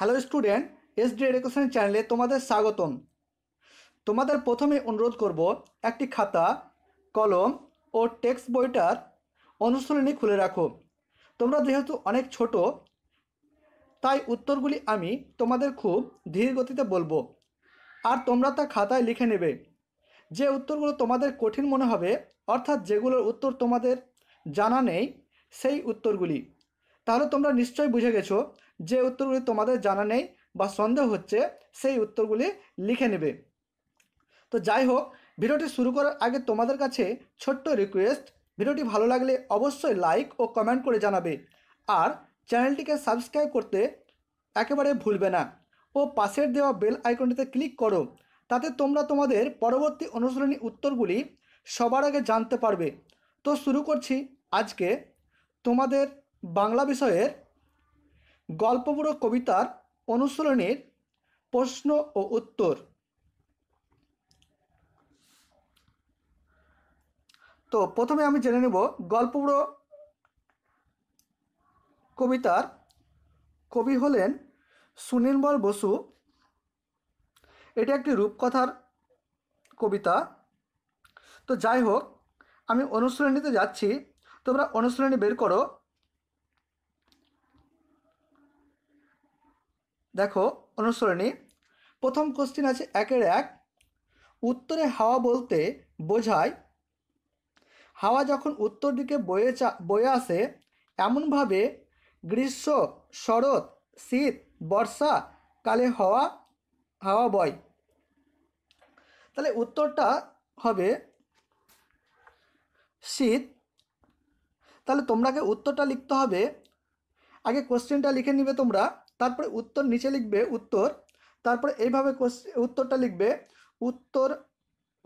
hello student S D education চ্যানেলে তোমাদের স্বাগতম তোমাদের প্রথমে অনুরোধ করব একটি খাতা কলম ও টেক্সট বইটার অনুশীলনী খুলে রাখো তোমরা যেহেতু অনেক ছোট তাই উত্তরগুলি আমি তোমাদের খুব ধীর গতিতে বলবো আর তোমরা তা খাতায় লিখে নেবে যে উত্তরগুলো তোমাদের কঠিন মনে হবে অর্থাৎ যেগুলোর উত্তর তোমাদের জানা নেই সেই উত্তরগুলি তাহলে তোমরা নিশ্চয়ই বুঝে গেছো যে উত্তরগুলি তোমাদের জানা নেই বা সন্দেহ হচ্ছে সেই উত্তরগুলি লিখে নেবে তো যাই হোক ভিডিওটি শুরু করার আগে তোমাদের কাছে ছোট্ট রিকোয়েস্ট ভিডিওটি ভালো লাগলে অবশ্যই লাইক ও কমেন্ট করে জানাবে আর চ্যানেলটিকে সাবস্ক্রাইব করতে একেবারে ভুলবে না ও পাশের দেওয়া বেল আইকনটিতে ক্লিক করো তাতে তোমরা তোমাদের পরবর্তী অনুশীলনী উত্তরগুলি সবার আগে জানতে পারবে তো শুরু করছি আজকে তোমাদের বাংলা বিষয়ের গল্পবুড়ো কবিতার অনুশীলনের প্রশ্ন ও উত্তর তো প্রথমে আমি জেনে নেব গল্পবুড়ো কবিতার কবি হলেন সুনির্মল বসু এটা একটি রূপকথার কবিতা তো যাই হোক আমি অনুশীলনীতে যাচ্ছি তোমরা অনুশীলনী বের করো দেখো অনুসরণী প্রথম কোশ্চিন আছে একের এক উত্তরে হাওয়া বলতে বোঝায় হাওয়া যখন উত্তর দিকে বয়ে চা বয়ে আসে এমনভাবে গ্রীষ্ম শরৎ শীত বর্ষা কালে হওয়া হাওয়া বয় তাহলে উত্তরটা হবে শীত তাহলে তোমরাকে উত্তরটা লিখতে হবে আগে কোশ্চেনটা লিখে নিবে তোমরা তারপরে উত্তর নিচে লিখবে উত্তর তারপরে এইভাবে উত্তরটা লিখবে উত্তর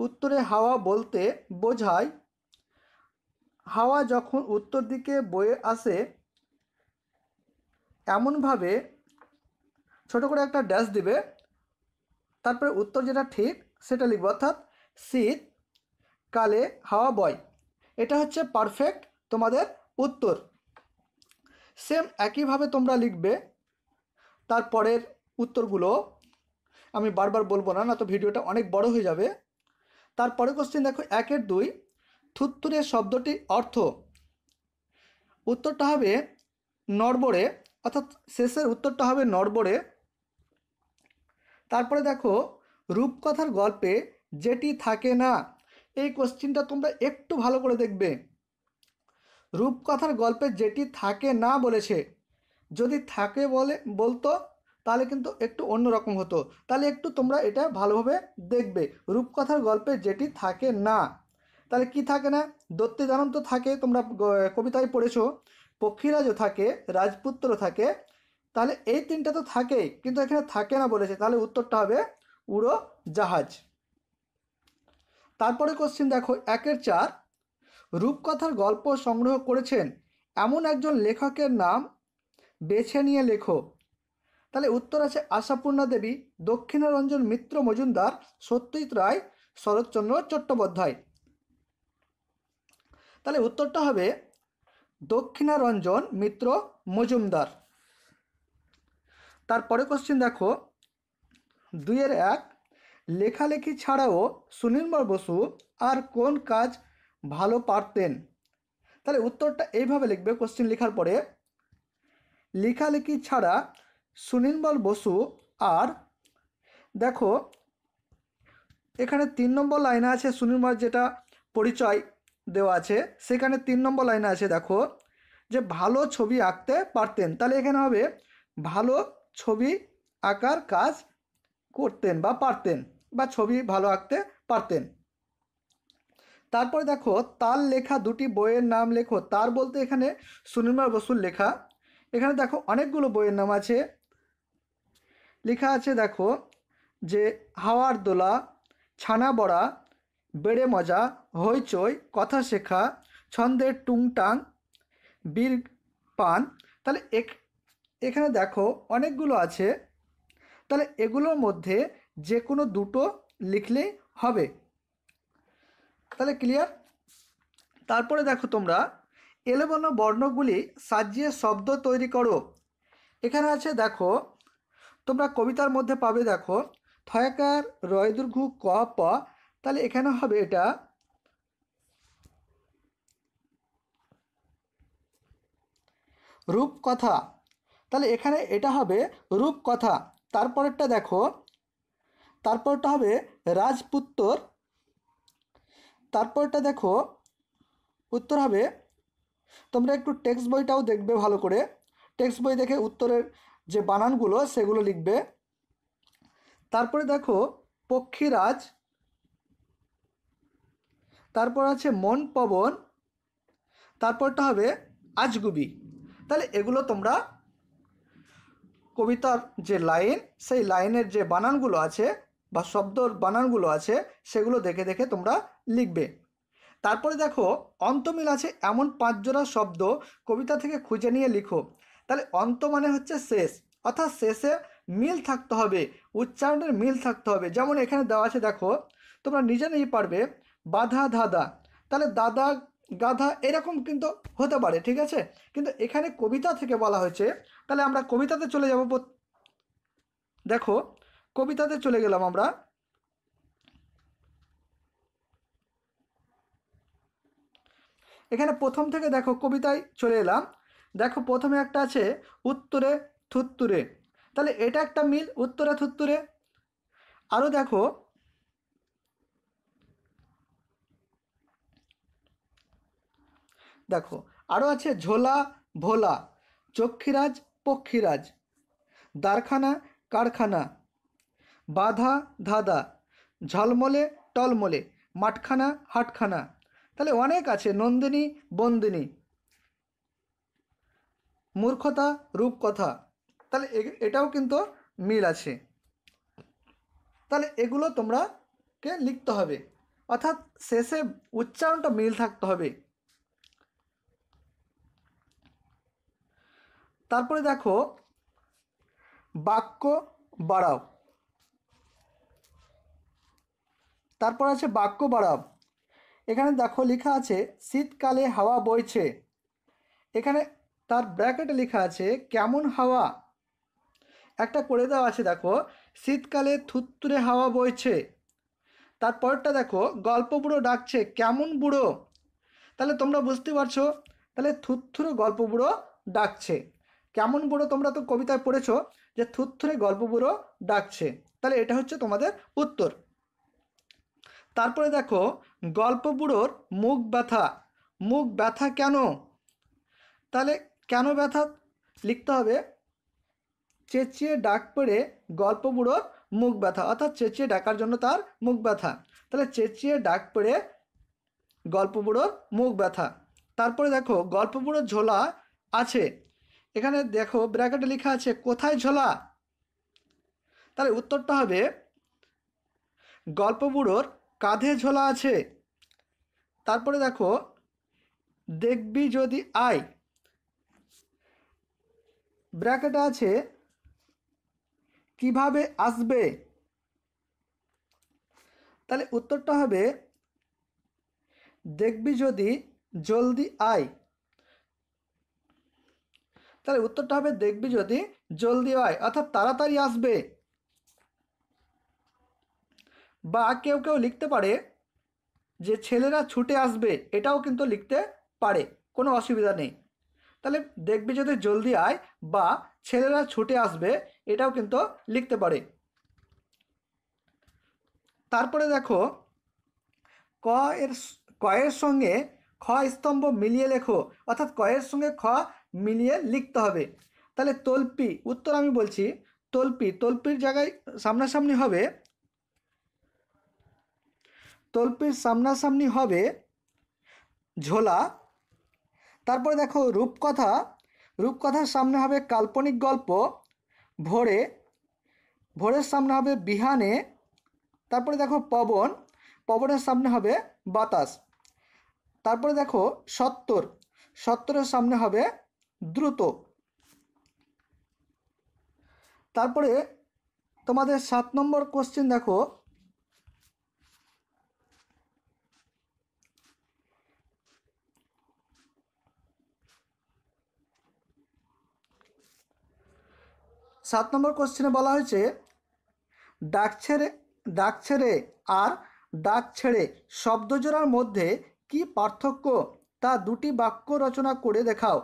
উত্তরে হাওয়া বলতে বোঝায় হাওয়া যখন উত্তর দিকে বয়ে আসে এমনভাবে ছোট করে একটা ড্যাশ দিবে তারপরে উত্তর যেটা ঠিক সেটা লিখবে অর্থাৎ শীত কালে হাওয়া বয় এটা হচ্ছে পারফেক্ট তোমাদের উত্তর সেম একইভাবে তোমরা লিখবে তারপরের উত্তরগুলো আমি বারবার বলবো না না তো ভিডিওটা অনেক বড় হয়ে যাবে তারপরে কোশ্চেন দেখো একের দুই থুত্তুরে শব্দটির অর্থ উত্তরটা হবে নড়বড়ে অর্থাৎ শেষের উত্তরটা হবে নরবরে তারপরে দেখো রূপকথার গল্পে যেটি থাকে না এই কোশ্চিনটা তোমরা একটু ভালো করে দেখবে রূপকথার গল্পে যেটি থাকে না বলেছে যদি থাকে বলে বলতো তাহলে কিন্তু একটু অন্যরকম হতো তাহলে একটু তোমরা এটা ভালোভাবে দেখবে রূপকথার গল্পে যেটি থাকে না তাহলে কি থাকে না দত্তে দানন তো থাকে তোমরা কবিতায় পড়েছো পক্ষীরাজও থাকে রাজপুত্র থাকে তাহলে এই তিনটা তো থাকেই কিন্তু এখানে থাকে না বলেছে তাহলে উত্তরটা হবে উড়ো জাহাজ তারপরে কোশ্চিন দেখো একের চার রূপকথার গল্প সংগ্রহ করেছেন এমন একজন লেখকের নাম বেছে নিয়ে লেখো তাহলে উত্তর আছে আশাপূর্ণা দেবী দক্ষিণারঞ্জন মিত্র মজুমদার সত্যজিৎ রায় শরৎচন্দ্র চট্টোপাধ্যায় তাহলে উত্তরটা হবে দক্ষিণারঞ্জন মিত্র মজুমদার তারপরে কোশ্চেন দেখো দুইয়ের এক লেখালেখি ছাড়াও সুনির্মল বসু আর কোন কাজ ভালো পারতেন তাহলে উত্তরটা এইভাবে লিখবে কোশ্চেন লেখার পরে লেখালেখি ছাড়া সুনির্মল বসু আর দেখো এখানে তিন নম্বর লাইনে আছে সুনির্মল যেটা পরিচয় দেওয়া আছে সেখানে তিন নম্বর লাইনে আছে দেখো যে ভালো ছবি আঁকতে পারতেন তাহলে এখানে হবে ভালো ছবি আঁকার কাজ করতেন বা পারতেন বা ছবি ভালো আঁকতে পারতেন তারপরে দেখো তার লেখা দুটি বইয়ের নাম লেখো তার বলতে এখানে সুনির্মল বসুর লেখা এখানে দেখো অনেকগুলো বইয়ের নাম আছে লেখা আছে দেখো যে হাওয়ার দোলা ছানা বড়া বেড়ে মজা হইচই কথা শেখা ছন্দের টুংটাং বীর পান তাহলে এক এখানে দেখো অনেকগুলো আছে তাহলে এগুলোর মধ্যে যে কোনো দুটো লিখলেই হবে তাহলে ক্লিয়ার তারপরে দেখো তোমরা এলোমেলো বর্ণগুলি সাজিয়ে শব্দ তৈরি করো এখানে আছে দেখো তোমরা কবিতার মধ্যে পাবে দেখো থয়াকার রয়দুর্ঘ ক প তাহলে এখানে হবে এটা রূপকথা তাহলে এখানে এটা হবে রূপকথা তারপরেরটা দেখো তারপরটা হবে রাজপুত্তর তারপরটা দেখো উত্তর হবে তোমরা একটু টেক্সট বইটাও দেখবে ভালো করে টেক্সট বই দেখে উত্তরের যে বানানগুলো সেগুলো লিখবে তারপরে দেখো পক্ষীরাজ তারপর আছে মন পবন তারপরটা হবে আজগুবি তাহলে এগুলো তোমরা কবিতার যে লাইন সেই লাইনের যে বানানগুলো আছে বা শব্দর বানানগুলো আছে সেগুলো দেখে দেখে তোমরা লিখবে তারপরে দেখো অন্তমিল আছে এমন পাঁচ জোড়া শব্দ কবিতা থেকে খুঁজে নিয়ে লিখো তাহলে অন্ত মানে হচ্ছে শেষ অর্থাৎ শেষে মিল থাকতে হবে উচ্চারণের মিল থাকতে হবে যেমন এখানে দেওয়া আছে দেখো তোমরা নিজে নিয়ে পারবে বাধা ধাঁধা তাহলে দাদা গাধা এরকম কিন্তু হতে পারে ঠিক আছে কিন্তু এখানে কবিতা থেকে বলা হয়েছে তাহলে আমরা কবিতাতে চলে যাব দেখো কবিতাতে চলে গেলাম আমরা এখানে প্রথম থেকে দেখো কবিতায় চলে এলাম দেখো প্রথমে একটা আছে উত্তরে থুত্তুরে তাহলে এটা একটা মিল উত্তরে থুত্তুরে আরও দেখো দেখো আরও আছে ঝোলা ভোলা চক্ষিরাজ পক্ষীরাজ দারখানা কারখানা বাধা ধাঁধা ঝলমলে টলমলে মাঠখানা হাটখানা তাহলে অনেক আছে নন্দিনী বন্দিনী মূর্খতা রূপকথা তাহলে এটাও কিন্তু মিল আছে তাহলে এগুলো তোমরা কে লিখতে হবে অর্থাৎ শেষে উচ্চারণটা মিল থাকতে হবে তারপরে দেখো বাক্য বাড়াও তারপর আছে বাক্য বাড়াও এখানে দেখো লেখা আছে শীতকালে হাওয়া বইছে এখানে তার ব্র্যাকেটে লেখা আছে কেমন হাওয়া একটা করে দেওয়া আছে দেখো শীতকালে থুত্তুরে হাওয়া বইছে তারপরটা দেখো গল্প বুড়ো ডাকছে কেমন বুড়ো তাহলে তোমরা বুঝতে পারছো তাহলে থুত্থুরে গল্প বুড়ো ডাকছে কেমন বুড়ো তোমরা তো কবিতায় পড়েছো যে থুত্থুরে গল্প বুড়ো ডাকছে তাহলে এটা হচ্ছে তোমাদের উত্তর তারপরে দেখো গল্প বুড়োর মুখ ব্যথা মুখ ব্যথা কেন তাহলে কেন ব্যথা লিখতে হবে চেঁচিয়ে ডাক পড়ে গল্প বুড়োর মুখ ব্যথা অর্থাৎ চেঁচিয়ে ডাকার জন্য তার মুখ ব্যথা তাহলে চেঁচিয়ে ডাক পড়ে গল্প বুড়োর মুখ ব্যথা তারপরে দেখো গল্প বুড়োর ঝোলা আছে এখানে দেখো ব্র্যাকেটে লেখা আছে কোথায় ঝোলা তাহলে উত্তরটা হবে গল্প বুড়োর কাঁধে ঝোলা আছে তারপরে দেখো দেখবি যদি আই ব্র্যাকেট আছে কিভাবে আসবে তাহলে উত্তরটা হবে দেখবি যদি জলদি আয় তাহলে উত্তরটা হবে দেখবি যদি জলদি আয় অর্থাৎ তাড়াতাড়ি আসবে বা কেউ কেউ লিখতে পারে যে ছেলেরা ছুটে আসবে এটাও কিন্তু লিখতে পারে কোনো অসুবিধা নেই তাহলে দেখবি যদি জলদি আয় বা ছেলেরা ছুটে আসবে এটাও কিন্তু লিখতে পারে তারপরে দেখো ক এর কয়ের সঙ্গে খ স্তম্ভ মিলিয়ে লেখো অর্থাৎ কয়ের সঙ্গে খ মিলিয়ে লিখতে হবে তাহলে তল্পি উত্তর আমি বলছি তল্পি তল্পির জায়গায় সামনাসামনি হবে তল্পের সামনাসামনি হবে ঝোলা তারপরে দেখো রূপকথা রূপকথার সামনে হবে কাল্পনিক গল্প ভোরে ভোরের সামনে হবে বিহানে তারপরে দেখো পবন পবনের সামনে হবে বাতাস তারপরে দেখো সত্তর সত্তরের সামনে হবে দ্রুত তারপরে তোমাদের সাত নম্বর কোশ্চেন দেখো সাত নম্বর কোশ্চেনে বলা হয়েছে ডাক ছেড়ে ডাক ছেড়ে আর ডাক ছেড়ে শব্দজোড়ার মধ্যে কি পার্থক্য তা দুটি বাক্য রচনা করে দেখাও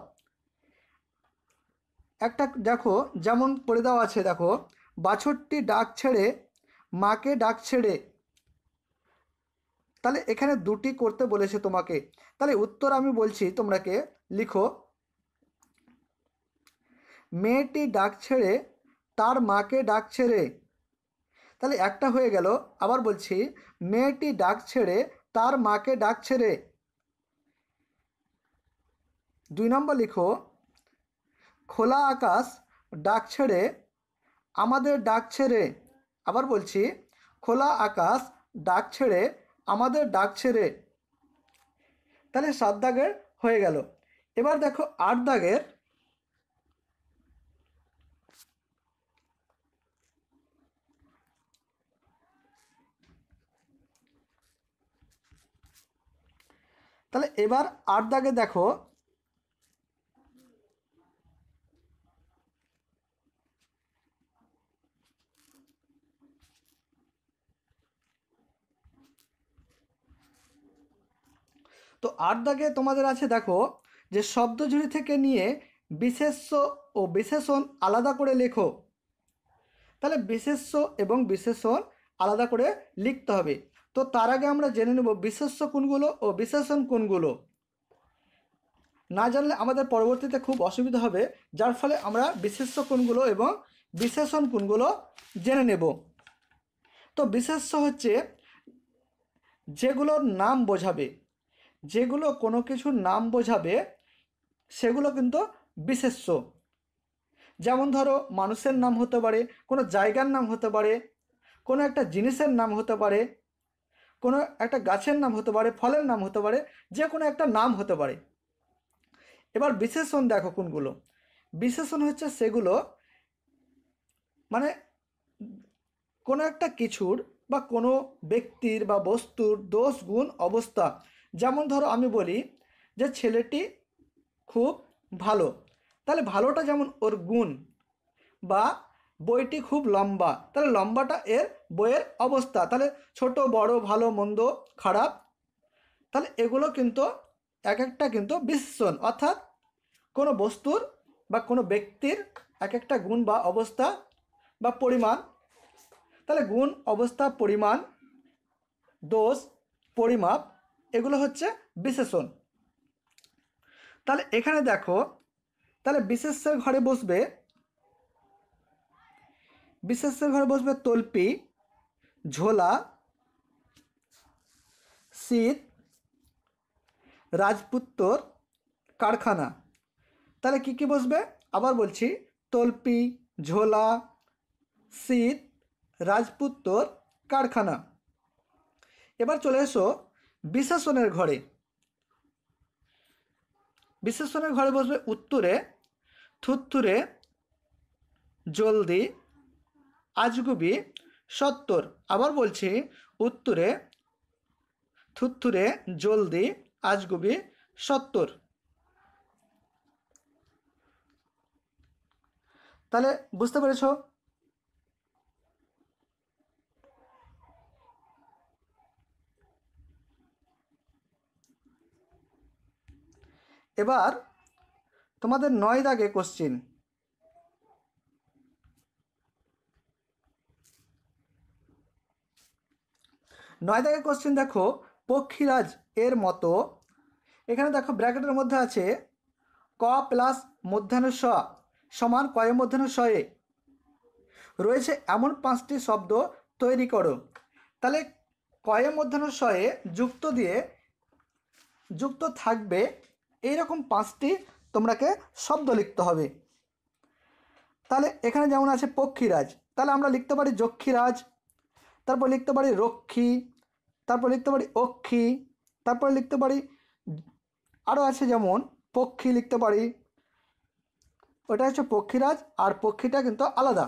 একটা দেখো যেমন করে দেওয়া আছে দেখো বাছরটি ডাক ছেড়ে মাকে ডাক ছেড়ে তাহলে এখানে দুটি করতে বলেছে তোমাকে তাহলে উত্তর আমি বলছি তোমরাকে লিখো মেয়েটি ডাক ছেড়ে তার মাকে ডাক ছেড়ে তাহলে একটা হয়ে গেল আবার বলছি মেয়েটি ডাক ছেড়ে তার মাকে ডাক ছেড়ে দুই নম্বর লিখো খোলা আকাশ ডাক ছেড়ে আমাদের ডাক ছেড়ে আবার বলছি খোলা আকাশ ডাক ছেড়ে আমাদের ডাক ছেড়ে তাহলে সাত দাগের হয়ে গেল এবার দেখো আট দাগের তাহলে এবার আট দাগে দেখো তো আট দাগে তোমাদের আছে দেখো যে শব্দঝুড়ি থেকে নিয়ে বিশেষ্য ও বিশেষণ আলাদা করে লেখো তাহলে বিশেষ্য এবং বিশেষণ আলাদা করে লিখতে হবে তো তার আগে আমরা জেনে নেব বিশেষ্য কোনগুলো ও বিশেষণ কোনগুলো না জানলে আমাদের পরবর্তীতে খুব অসুবিধা হবে যার ফলে আমরা বিশেষ্য কোনগুলো এবং বিশেষণ কোনগুলো জেনে নেব তো বিশেষ্য হচ্ছে যেগুলোর নাম বোঝাবে যেগুলো কোনো কিছুর নাম বোঝাবে সেগুলো কিন্তু বিশেষ্য যেমন ধরো মানুষের নাম হতে পারে কোনো জায়গার নাম হতে পারে কোনো একটা জিনিসের নাম হতে পারে কোনো একটা গাছের নাম হতে পারে ফলের নাম হতে পারে যে কোনো একটা নাম হতে পারে এবার বিশেষণ দেখো কোনগুলো বিশেষণ হচ্ছে সেগুলো মানে কোনো একটা কিছুর বা কোনো ব্যক্তির বা বস্তুর দোষ গুণ অবস্থা যেমন ধরো আমি বলি যে ছেলেটি খুব ভালো তাহলে ভালোটা যেমন ওর গুণ বা বইটি খুব লম্বা তাহলে লম্বাটা এর বইয়ের অবস্থা তাহলে ছোট বড় ভালো মন্দ খারাপ তাহলে এগুলো কিন্তু এক একটা কিন্তু বিশ্লেষণ অর্থাৎ কোনো বস্তুর বা কোনো ব্যক্তির এক একটা গুণ বা অবস্থা বা পরিমাণ তাহলে গুণ অবস্থা পরিমাণ দোষ পরিমাপ এগুলো হচ্ছে বিশেষণ তাহলে এখানে দেখো তাহলে বিশেষের ঘরে বসবে বিশেষের ঘরে বসবে তল্পি ঝোলা শীত রাজপুত্তর কারখানা তাহলে কি কি বসবে আবার বলছি তল্পি ঝোলা শীত রাজপুত্তর কারখানা এবার চলে এসো বিশেষণের ঘরে বিশেষণের ঘরে বসবে উত্তরে থুত্তুরে জলদি আজগুবি সত্তর আবার বলছি উত্তরে থুত্থুরে জলদি আজগুবি সত্তর তাহলে বুঝতে পেরেছ এবার তোমাদের নয় দাগে কোশ্চিন নয় দাগের কোশ্চেন দেখো পক্ষীরাজ এর মতো এখানে দেখো ব্র্যাকেটের মধ্যে আছে ক প্লাস মধ্যাহ্ন স সমান কয়ে মধ্যাহ্ন শয়ে রয়েছে এমন পাঁচটি শব্দ তৈরি করো তাহলে কয়ে মধ্যাহ্ন শয়ে যুক্ত দিয়ে যুক্ত থাকবে এই রকম পাঁচটি তোমরাকে শব্দ লিখতে হবে তাহলে এখানে যেমন আছে পক্ষীরাজ তাহলে আমরা লিখতে পারি যক্ষীরাজ তারপর লিখতে পারি রক্ষী তারপর লিখতে পারি অক্ষী তারপরে লিখতে পারি আরও আছে যেমন পক্ষী লিখতে পারি ওটা হচ্ছে পক্ষীরাজ আর পক্ষীটা কিন্তু আলাদা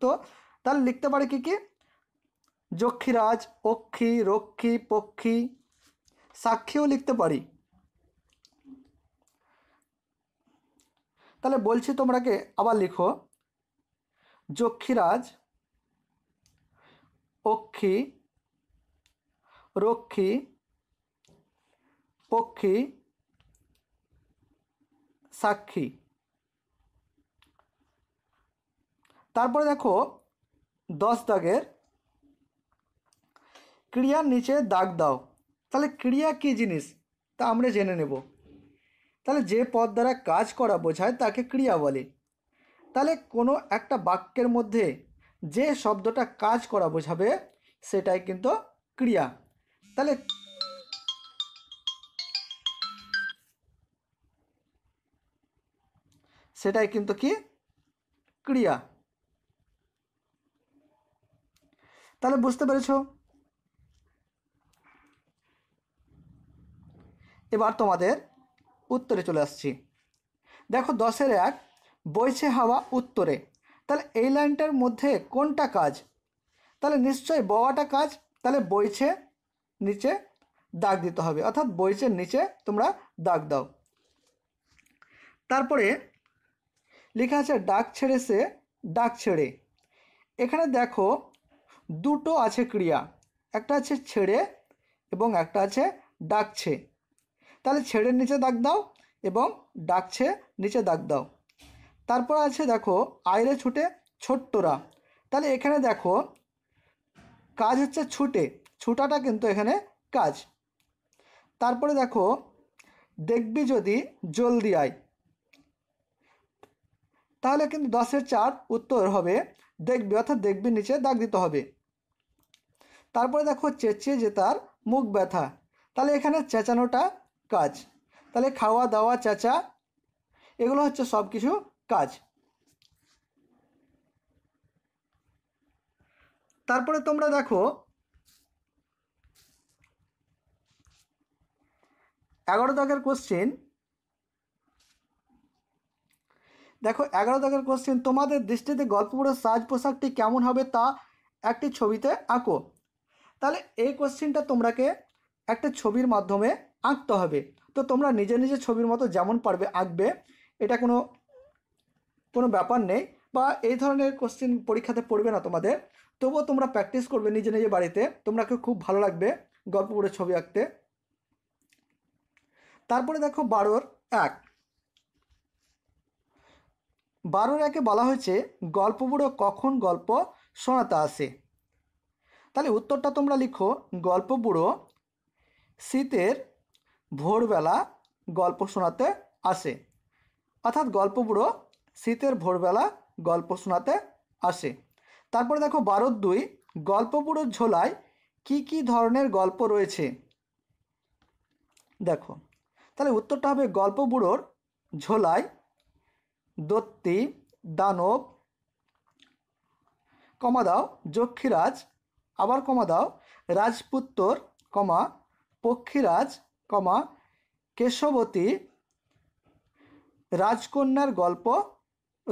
তো তাহলে লিখতে পারি কী কী যক্ষীরাজ অক্ষী রক্ষী পক্ষী সাক্ষীও লিখতে পারি তাহলে বলছি তোমরাকে আবার লিখো যক্ষীরাজ পক্ষী রক্ষী পক্ষী সাক্ষী তারপরে দেখো দশ দাগের ক্রিয়ার নিচে দাগ দাও তাহলে ক্রিয়া কী জিনিস তা আমরা জেনে নেব তাহলে যে পদ দ্বারা কাজ করা বোঝায় তাকে ক্রিয়া বলে তাহলে কোনো একটা বাক্যের মধ্যে যে শব্দটা কাজ করা বোঝাবে সেটাই কিন্তু ক্রিয়া তাহলে সেটাই কিন্তু কি ক্রিয়া তাহলে বুঝতে পেরেছ এবার তোমাদের উত্তরে চলে আসছি দেখো দশের এক বইছে হাওয়া উত্তরে তাহলে এই লাইনটার মধ্যে কোনটা কাজ তাহলে নিশ্চয়ই বওয়াটা কাজ তাহলে বইছে নিচে দাগ দিতে হবে অর্থাৎ বইচের নিচে তোমরা দাগ দাও তারপরে লেখা আছে ডাক ছেড়ে সে ডাক ছেড়ে এখানে দেখো দুটো আছে ক্রিয়া একটা আছে ছেড়ে এবং একটা আছে ডাকছে তাহলে ছেড়ে নিচে দাগ দাও এবং ডাকছে নিচে দাগ দাও তারপর আছে দেখো আয়রে ছুটে ছোট্টরা তাহলে এখানে দেখো কাজ হচ্ছে ছুটে ছুটাটা কিন্তু এখানে কাজ তারপরে দেখো দেখবি যদি জলদি আয় তাহলে কিন্তু দশের চার উত্তর হবে দেখবি অর্থাৎ দেখবি নিচে দাগ দিতে হবে তারপরে দেখো চেঁচিয়ে তার মুখ ব্যথা তাহলে এখানে চেঁচানোটা কাজ তাহলে খাওয়া দাওয়া চেঁচা এগুলো হচ্ছে সব কিছু কাজ তারপরে তোমরা দেখো এগারো দাগের কোশ্চেন দেখো এগারো দাগের কোশ্চেন তোমাদের দৃষ্টিতে গল্পপুরের সাজ পোশাকটি কেমন হবে তা একটি ছবিতে আঁকো তাহলে এই কোশ্চেনটা তোমরাকে একটা ছবির মাধ্যমে আঁকতে হবে তো তোমরা নিজে নিজে ছবির মতো যেমন পারবে আঁকবে এটা কোনো কোনো ব্যাপার নেই বা এই ধরনের কোশ্চেন পরীক্ষাতে পড়বে না তোমাদের তবুও তোমরা প্র্যাকটিস করবে নিজে নিজে বাড়িতে তোমরা খুব ভালো লাগবে গল্প করে ছবি আঁকতে তারপরে দেখো বারোর এক বারোর একে বলা হয়েছে গল্প বুড়ো কখন গল্প শোনাতে আসে তাহলে উত্তরটা তোমরা লিখো গল্প বুড়ো শীতের ভোরবেলা গল্প শোনাতে আসে অর্থাৎ গল্প বুড়ো শীতের ভোরবেলা গল্প শোনাতে আসে তারপরে দেখো বারো দুই গল্পপুরো ঝোলায় কি কি ধরনের গল্প রয়েছে দেখো তাহলে উত্তরটা হবে গল্প বুড়োর ঝোলায় দত্তি দানব কমা দাও যক্ষীরাজ আবার কমা দাও রাজপুত্তর কমা পক্ষীরাজ কমা কেশবতী রাজকন্যার গল্প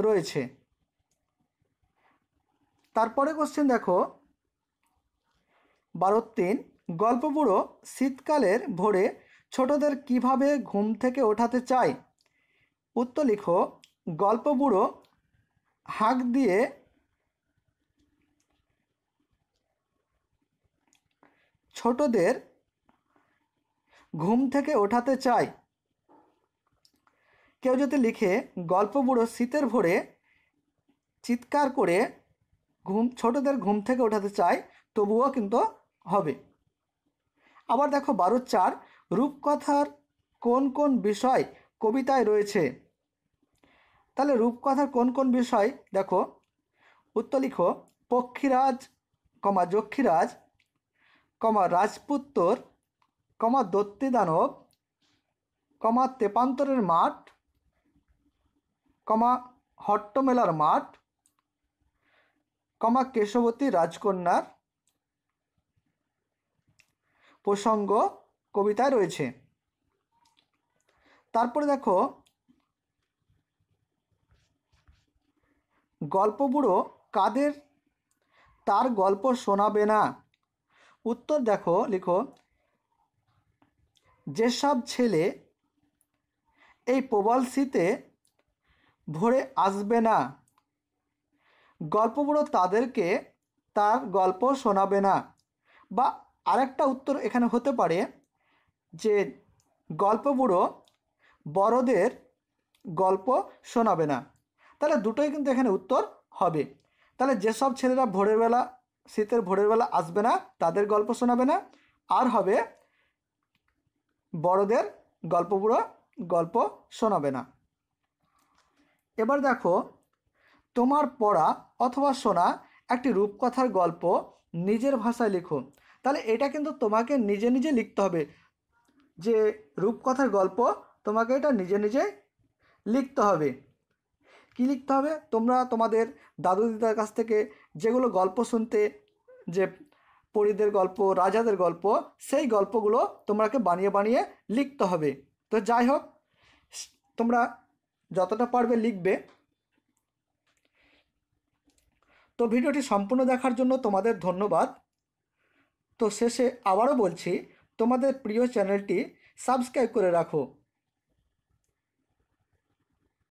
রয়েছে তারপরে কোশ্চেন দেখো বারো তিন গল্প বুড়ো শীতকালের ভোরে ছোটদের কিভাবে ঘুম থেকে ওঠাতে চায় উত্তর লিখো গল্প বুড়ো হাঁক দিয়ে ছোটদের ঘুম থেকে ওঠাতে চায় কেউ যদি লিখে গল্প বুড়ো শীতের ভোরে চিৎকার করে ঘুম ছোটদের ঘুম থেকে ওঠাতে চায় তবুও কিন্তু হবে আবার দেখো বারো চার রূপকথার কোন কোন বিষয় কবিতায় রয়েছে তাহলে রূপকথার কোন কোন বিষয় দেখো উত্তর লিখো পক্ষীরাজ কমা যক্ষীরাজ কমা রাজপুত্তর কমা দত্তি দানব কমা তেপান্তরের মাঠ কমা হট্টমেলার মাঠ কমা কেশবতী রাজকন্যার প্রসঙ্গ কবিতায় রয়েছে তারপরে দেখো গল্প বুড়ো কাদের তার গল্প শোনাবে না উত্তর দেখো লিখো যেসব ছেলে এই প্রবল শীতে ভরে আসবে না গল্পগুলো তাদেরকে তার গল্প শোনাবে না বা আরেকটা উত্তর এখানে হতে পারে যে গল্পগুলো বড়দের গল্প শোনাবে না তাহলে দুটোই কিন্তু এখানে উত্তর হবে তাহলে যেসব ছেলেরা ভোরের বেলা শীতের ভোরের বেলা আসবে না তাদের গল্প শোনাবে না আর হবে বড়দের গল্পগুলো গল্প শোনাবে না এবার দেখো তোমার পড়া অথবা শোনা একটি রূপকথার গল্প নিজের ভাষায় লিখো তাহলে এটা কিন্তু তোমাকে নিজে নিজে লিখতে হবে যে রূপকথার গল্প তোমাকে এটা নিজে নিজে লিখতে হবে কি লিখতে হবে তোমরা তোমাদের দাদু দিদার কাছ থেকে যেগুলো গল্প শুনতে যে পরীদের গল্প রাজাদের গল্প সেই গল্পগুলো তোমাকে বানিয়ে বানিয়ে লিখতে হবে তো যাই হোক তোমরা যতটা পারবে লিখবে তো ভিডিওটি সম্পূর্ণ দেখার জন্য তোমাদের ধন্যবাদ তো শেষে আবারও বলছি তোমাদের প্রিয় চ্যানেলটি সাবস্ক্রাইব করে রাখো